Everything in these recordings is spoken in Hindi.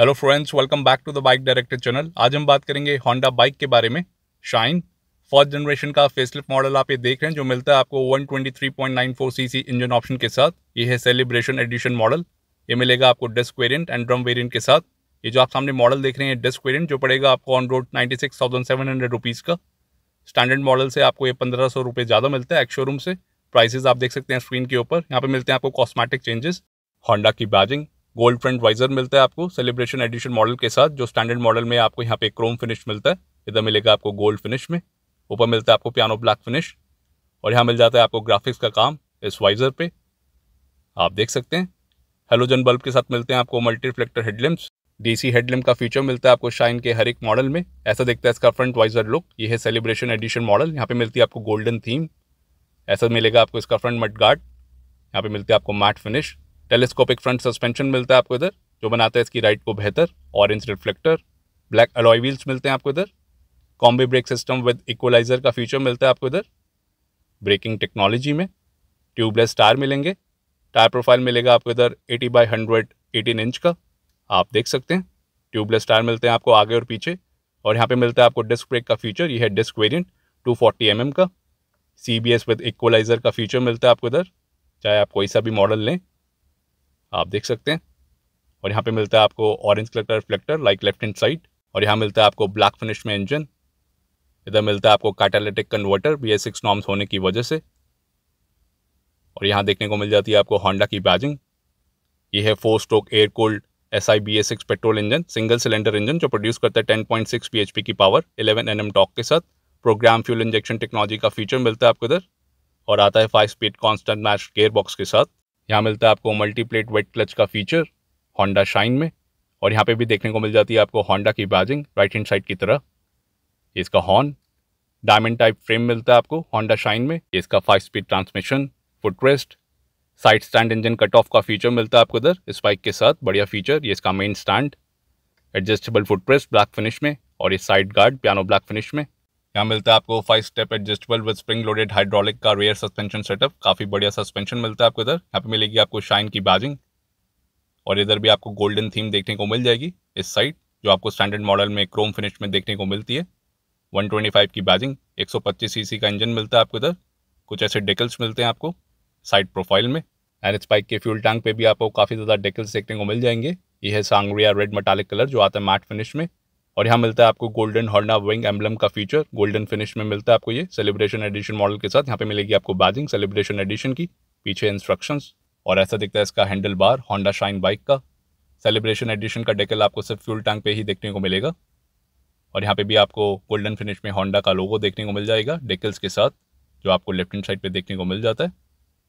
hello friends welcome back to the bike director channel आज हम बात करेंगे होंडा बाइक के बारे में शाइन फर्स्ट जनरेशन का फेसलिफ्ट मॉडल आप ये देख रहे हैं जो मिलता है आपको 123.94 सीसी इंजन ऑप्शन के साथ ये है सेलिब्रेशन एडिशन मॉडल ये मिलेगा आपको disc variant and drum variant के साथ ये जो आप सामने मॉडल देख रहे हैं डिस्क वेरियंट जो पड़ेगा आपको on road ninety six seven hundred rupees का स्टैंडर्ड मॉडल से आपको ये पंद्रह सौ रुपये ज़्यादा मिलता है एक्शोरूम शोरूम से प्राइसेज आप देख सकते हैं स्क्रीन के ऊपर यहाँ पर मिलते हैं आपको कॉस्मेटिक चेंजेस होंडा की बैजिंग गोल्ड फ्रंट वाइजर मिलता है आपको सेलिब्रेशन एडिशन मॉडल के साथ जो स्टैंडर्ड मॉडल में आपको यहाँ पे क्रोम फिनिश मिलता है इधर मिलेगा आपको गोल्ड फिनिश में ऊपर मिलता है आपको पियानो ब्लैक फिनिश और यहाँ मिल जाता है आपको ग्राफिक्स का काम इस वाइजर पे आप देख सकते हैं हेलोजन बल्ब के साथ मिलते हैं आपको multi reflector headlamps DC headlamp का फीचर मिलता है आपको शाइन के हर एक मॉडल में ऐसा देखता है इसका फ्रंट वाइजर लुक ये है सेलिब्रेशन एडिशन मॉडल यहाँ पे मिलती है आपको गोल्डन थीम ऐसा मिलेगा आपको इसका फ्रंट मट गार्ड यहाँ पे मिलती है आपको matte finish telescopic front suspension मिलता है आपको इधर जो बनाता है इसकी राइड को बेहतर orange reflector black alloy wheels मिलते हैं आपको इधर combi brake system with equalizer का फीचर मिलता है आपको इधर ब्रेकिंग टेक्नोलॉजी में ट्यूबलेस टायर मिलेंगे टायर प्रोफाइल मिलेगा आपको इधर 80 बाई हंड्रेड एटीन इंच का आप देख सकते हैं ट्यूबलेस टायर मिलते हैं आपको आगे और पीछे और यहाँ पे मिलता है आपको डिस्क ब्रेक का फीचर ये है डिस्क वेरिएंट 240 फोर्टी mm का C B S with equalizer का फीचर मिलता है आपको इधर चाहे आप कोई सा भी मॉडल लें आप देख सकते हैं और यहाँ पे मिलता है आपको ऑरेंज कलर का reflector like left hand side और यहाँ मिलता है आपको ब्लैक फिनिश में इंजन इधर मिलता है आपको catalytic converter B S six norms होने की वजह से और यहाँ देखने को मिल जाती है आपको होंडा की बैजिंग ये है four stroke air cooled S I B S six petrol engine single cylinder engine जो प्रोड्यूस करता है ten point six P H P की power eleven N M torque के साथ प्रोग्राम फ्यूल इंजेक्शन टेक्नोलॉजी का फीचर मिलता है आपको इधर और आता है five speed constant mesh gear box के साथ यहाँ मिलता है आपको मल्टीप्लेट वेट क्लच का फीचर होंडा शाइन में और यहाँ पे भी देखने को मिल जाती है आपको होंडा की बाजिंग राइट हैंड साइड की तरह इसका हॉर्न डायमंड टाइप फ्रेम मिलता है आपको होंडा शाइन में इसका five speed transmission footrest side stand engine cut off का फीचर मिलता है आपको इधर इस बाइक के साथ बढ़िया फीचर ये इसका main stand adjustable footrest black finish में और ये side guard piano black finish में यहाँ मिलता है आपको five step adjustable with spring loaded hydraulic का रेयर सस्पेंशन सेटअप काफ़ी बढ़िया सस्पेंशन मिलता है आपको इधर यहाँ पे मिलेगी आपको शाइन की बैजिंग और इधर भी आपको गोल्डन थीम देखने को मिल जाएगी इस साइड जो आपको स्टैंडर्ड मॉडल में क्रोम फिनिश में देखने को मिलती है 125 की बैजिंग 125 सीसी का इंजन मिलता है आपको इधर कुछ ऐसे डेकल्स मिलते हैं आपको साइड प्रोफाइल में एंड एच बाइक के फ्यूल टैंक पे भी आपको काफ़ी ज़्यादा डेकल्स देखने को मिल जाएंगे यह है सांगरिया रेड मटालिक कलर जो आता है मैट फिनिश में और यहाँ मिलता है आपको गोल्डन हॉर्ना विंग एम्बलम का फीचर गोल्डन फिनिश में मिलता है आपको ये सेलिब्रेशन एडिशन मॉडल के साथ यहाँ पे मिलेगी आपको बैजिंग सेलिब्रेशन एडिशन की पीछे इंस्ट्रक्शंस और ऐसा दिखता है इसका handle bar Honda Shine bike का सेलिब्रेशन एडिशन का डेकल आपको सिर्फ फ्यूल टैंक पे ही देखने को मिलेगा और यहाँ पे भी आपको गोल्डन फिनिश में होंडा का लोगो देखने को मिल जाएगा डेकल्स के साथ जो आपको लेफ्ट हैंड साइड पे देखने को मिल जाता है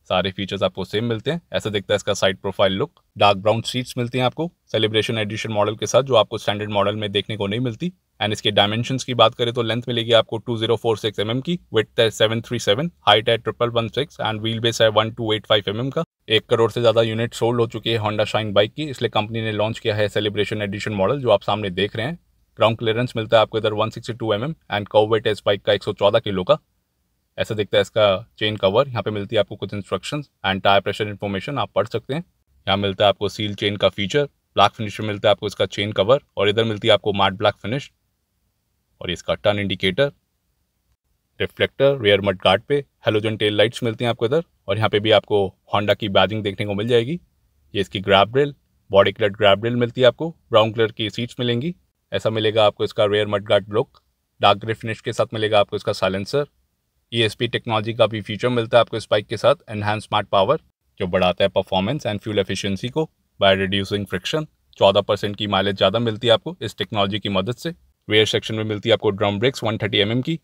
सारे फीचर्स आपको सेम मिलते हैं ऐसा दिखता है इसका side profile look dark brown seats मिलती हैं आपको सेलिब्रेशन एडिशन मॉडल के साथ जो आपको स्टैंडर्ड मॉडल में देखने को नहीं मिलती एंड इसके डायमेंशन की बात करें तो लेंथ मिलेगी आपको two zero four six M M की विथ है सेवन थ्री सेवन हाइट है triple one six and wheel base है one two eight five M M का एक करोड़ से ज़्यादा यूनिट सोल्ड हो चुकी है होंडा शाइन बाइक की इसलिए कंपनी ने लॉन्च किया है सेलिब्रेशन एडिशन मॉडल जो आप सामने देख रहे हैं ग्राउंड क्लियरेंस मिलता है आपको इधर 162 सिक्सटी mm एंड कोवेट है इस बाइक का 114 किलो का ऐसा दिखता है इसका चेन कवर यहाँ पे मिलती है आपको कुछ instructions and tyre pressure information आप पढ़ सकते हैं यहाँ मिलता है आपको सील चेन का फीचर ब्लैक फिनिश में मिलता है आपको इसका चेन कवर और इधर मिलती है आपको मार्ट ब्लैक फिनिश और इसका turn indicator reflector rear mud guard पे हेलोजन टेल लाइट्स मिलती हैं आपको इधर और यहाँ पे भी आपको होंडा की बैजिंग देखने को मिल जाएगी ये इसकी grab rail body colour grab rail मिलती है आपको ब्राउन कलर की सीट्स मिलेंगी ऐसा मिलेगा आपको इसका rear mud guard look dark grey finish के साथ मिलेगा आपको इसका साइलेंसर ई e टेक्नोलॉजी का भी फीचर मिलता है आपको इस बाइक के साथ एनहैंस स्मार्ट पावर जो बढ़ाता है परफॉर्मेंस एंड फ्यूल एफिशिएंसी को बाय रिड्यूसिंग फ्रिक्शन चौदह परसेंट की माइलेज ज़्यादा मिलती है आपको इस टेक्नोलॉजी की मदद से रेयर सेक्शन में मिलती है आपको ड्रम ब्रेक्स 130 थर्टी mm की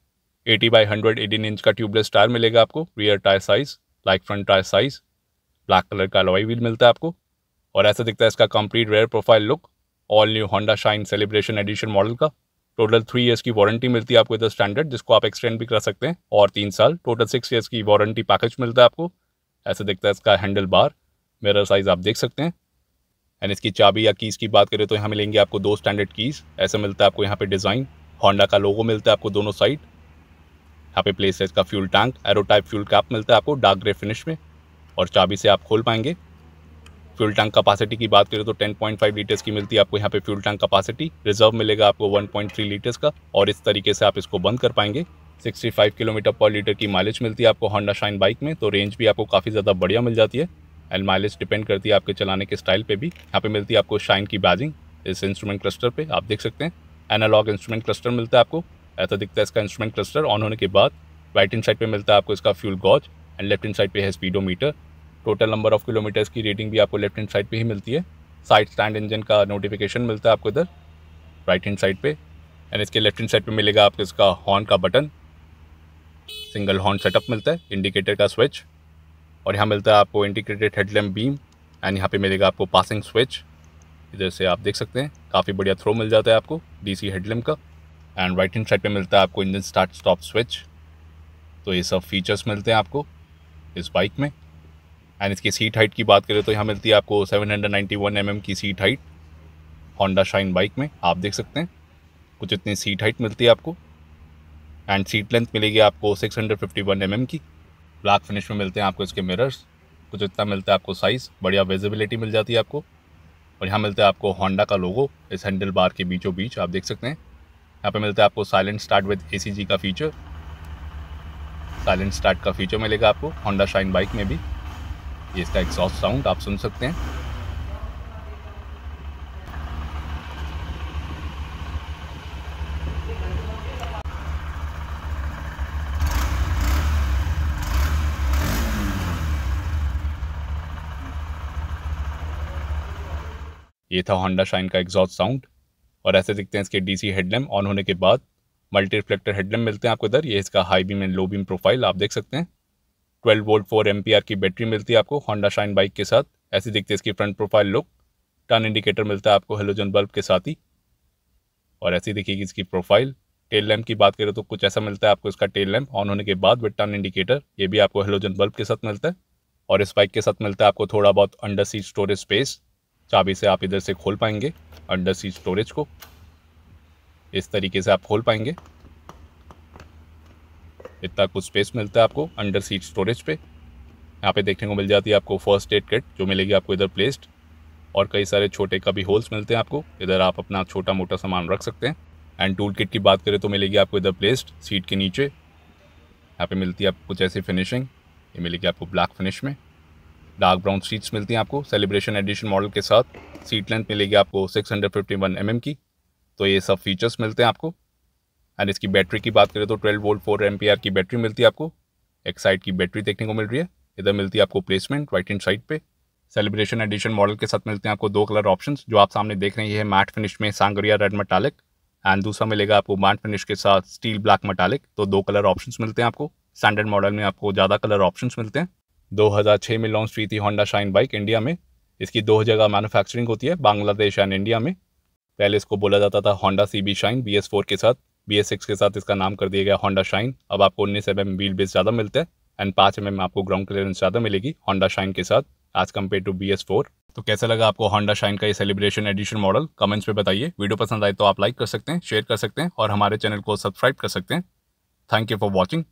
80 बाई एटीन इंच का ट्यूबलेस टायर मिलेगा आपको rear tyre size like front tyre size black colour का अलवाई व्हील मिलता है आपको और ऐसा दिखता है इसका complete rear profile look all new Honda Shine celebration edition model का टोटल थ्री ईयर्स की वारंटी मिलती है आपको इधर स्टैंडर्ड जिसको आप एक्सटेंड भी करा सकते हैं और तीन साल टोटल सिक्स ईयर्स की वारंटी पैकेज मिलता है आपको ऐसे दिखता है इसका हैंडल बार मिरर साइज़ आप देख सकते हैं एंड इसकी चाबी या कीज़ की बात करें तो यहाँ मिलेंगे आपको दो स्टैंडर्ड कीज़ ऐसे मिलता है आपको यहाँ पे डिज़ाइन होंडा का लोगो मिलता है आपको दोनों साइड यहाँ पे प्लेस है इसका fuel tank arrow type fuel cap मिलता है आपको डार्क ग्रे फिनिश में और चाबी से आप खोल पाएंगे फ्यूल टैंक कैपेसिटी की बात करें तो 10.5 लीटर्स की मिलती है आपको यहाँ पे फ्यूल टैंक कैपेसिटी रिजर्व मिलेगा आपको 1.3 लीटर्स का और इस तरीके से आप इसको बंद कर पाएंगे 65 किलोमीटर पर लीटर की माइलेज मिलती है आपको होंडा शाइन बाइक में तो रेंज भी आपको काफ़ी ज़्यादा बढ़िया मिल जाती है एंड माइलेज डिपेंड करती है आपके चलाने के स्टाइल पर भी यहाँ पर मिलती है आपको शाइन की बैजिंग इस इंस्ट्रूमेंट क्लस्टर पर आप देख सकते हैं एनालॉग इंस्ट्रूमेंट क्लस्टर मिलता है आपको ऐसा दिखता है इसका इंस्ट्रूमेंट क्लस्टर ऑन होने के बाद राइट इन साइड पर मिलता है आपको इसका fuel gauge and left in side पर है speedometer total number of kilometers की रेटिंग भी आपको लेफ्ट हैंड साइड पे ही मिलती है साइड स्टैंड इंजन का नोटिफिकेशन मिलता है आपको इधर राइट हैंड साइड पे एंड इसके लेफ्ट हैंड साइड पे मिलेगा आपको इसका हॉर्न का बटन सिंगल हॉर्न सेटअप मिलता है इंडिकेटर का स्विच और यहाँ मिलता है आपको इंडिकेटेड हेडलैम्प बीम एंड यहाँ पे मिलेगा आपको पासिंग स्विच इधर से आप देख सकते हैं काफ़ी बढ़िया थ्रो मिल जाता है आपको सी हेडलैम्प का एंड राइट हैंड साइड पर मिलता है आपको इंजन स्टार्ट स्टॉप स्विच तो ये सब फीचर्स मिलते हैं आपको इस बाइक में एंड इसकी सीट हाइट की बात करें तो यहाँ मिलती है आपको 791 हंड्रेड mm की seat height Honda Shine bike में आप देख सकते हैं कुछ इतनी सीट हाइट मिलती है आपको एंड सीट लेंथ मिलेगी आपको 651 हंड्रेड mm की ब्लैक फिनिश में मिलते हैं आपको इसके मिरर्स कुछ इतना मिलता है आपको साइज़ बढ़िया विजिबिलिटी मिल जाती है आपको और यहाँ मिलता है आपको होंडा का लोगो इस हैंडल बार के बीचों बीच आप देख सकते हैं यहाँ पर मिलता है आपको साइलेंट स्टार्ट विद ए का फीचर साइलेंट स्टार्ट का फीचर मिलेगा आपको होंडा शाइन बाइक में भी ये इसका एग्जॉस्ट साउंड आप सुन सकते हैं ये था होंडा शाइन का एग्जॉस्ट साउंड और ऐसे दिखते हैं इसके डीसी हेडलैम्प ऑन होने के बाद मल्टी रिफ्लेक्टर हेडलैम्प मिलते हैं आपको इधर ये इसका high beam and low beam profile आप देख सकते हैं ट्वेल्व वोल्ट फोर एम की बैटरी मिलती है आपको होंडा शाइन बाइक के साथ ऐसी दिखती है इसकी front profile look turn indicator मिलता है आपको हेलोजन बल्ब के साथ ही और ऐसी दिखेगी इसकी प्रोफाइल टेल लैम्प की बात करें तो कुछ ऐसा मिलता है आपको इसका टेल लैम्प ऑन होने के बाद विद टर्न इंडिकेटर ये भी आपको हेलोजन बल्ब के साथ मिलता है और इस बाइक के साथ मिलता है आपको थोड़ा बहुत अंडर सीट स्टोरेज स्पेस चाबी से आप इधर से खोल पाएंगे अंडर सीट स्टोरेज को इस तरीके से आप खोल पाएंगे इतना कुछ स्पेस मिलता है आपको अंडर सीट स्टोरेज पे यहाँ पे देखने को मिल जाती है आपको फर्स्ट एड किट जो मिलेगी आपको इधर प्लेस्ड और कई सारे छोटे कभी होल्स मिलते हैं आपको इधर आप अपना छोटा मोटा सामान रख सकते हैं एंड टूल किट की बात करें तो मिलेगी आपको इधर प्लेस्ड सीट के नीचे यहाँ पे मिलती है आपको कुछ ऐसी फिनिशिंग ये मिलेगी आपको ब्लैक फिनिश में डार्क ब्राउन सीट्स मिलती हैं आपको सेलिब्रेशन एडिशन मॉडल के साथ सीट लेंथ मिलेगी आपको सिक्स हंड्रेड mm की तो ये सब फीचर्स मिलते हैं आपको एंड इसकी बैटरी की बात करें तो ट्वेल्व वोल्ट फोर एम की बैटरी मिलती है आपको एक साइड की बैटरी देखने को मिल रही है इधर मिलती है आपको प्लेसमेंट राइट एंड साइड पे सेलिब्रेशन एडिशन मॉडल के साथ मिलते हैं आपको दो कलर ऑप्शन जो आप सामने देख रहे हैं मैट फिनिश में सांगरिया रेड मटालिक एंड दूसरा मिलेगा आपको मैट फिनिश के साथ स्टील ब्लैक मटालिक तो दो कलर ऑप्शन मिलते हैं आपको स्टैंडर्ड मॉडल में आपको ज़्यादा कलर ऑप्शन मिलते हैं छः में लॉन्च हुई थी होंडा शाइन बाइक इंडिया में इसकी दो जगह मैनुफैक्चरिंग होती है बांग्लादेश एंड इंडिया में पहले इसको बोला जाता था Honda C B Shine B के साथ बी एस सिक्स के साथ इसका नाम कर दिया गया होंडा शाइन अब आपको उन्नीस एम एम व्हील बेस ज़्यादा मिलता है एंड पाँच एम एम आपको ग्राउंड क्लियरेंस ज़्यादा मिलेगी होंडा शाइन के साथ as compared to B S four तो कैसा लगा आपको होंडा शाइन का ये सेलिब्रेशन एडिशन मॉडल कमेंट्स में बताइए वीडियो पसंद आए तो आप लाइक कर सकते हैं शेयर कर सकते हैं और हमारे चैनल को सब्सक्राइब कर सकते हैं थैंक यू फॉर वॉचिंग